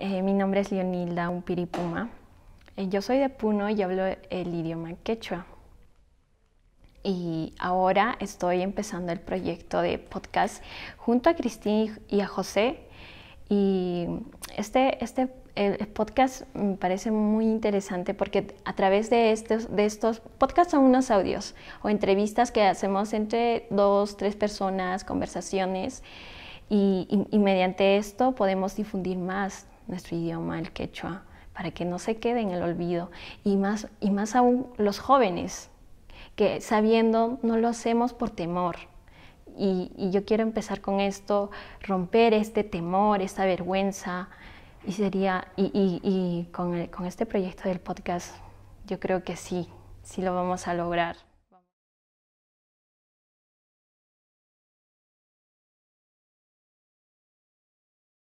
Eh, mi nombre es Leonilda Umpiripuma. Eh, yo soy de Puno y hablo el idioma quechua. Y ahora estoy empezando el proyecto de podcast junto a Cristina y a José. Y este, este podcast me parece muy interesante porque a través de estos, de estos podcasts son unos audios o entrevistas que hacemos entre dos, tres personas, conversaciones. y, mediante esto podemos difundir más nuestro idioma, el quechua, para que no se quede en el olvido. Y más, y más aún los jóvenes, que sabiendo no lo hacemos por temor. Y, yo quiero empezar con esto, romper este temor, esta vergüenza. Y sería, y, y, y con, con este proyecto del podcast, yo creo que sí, sí lo vamos a lograr.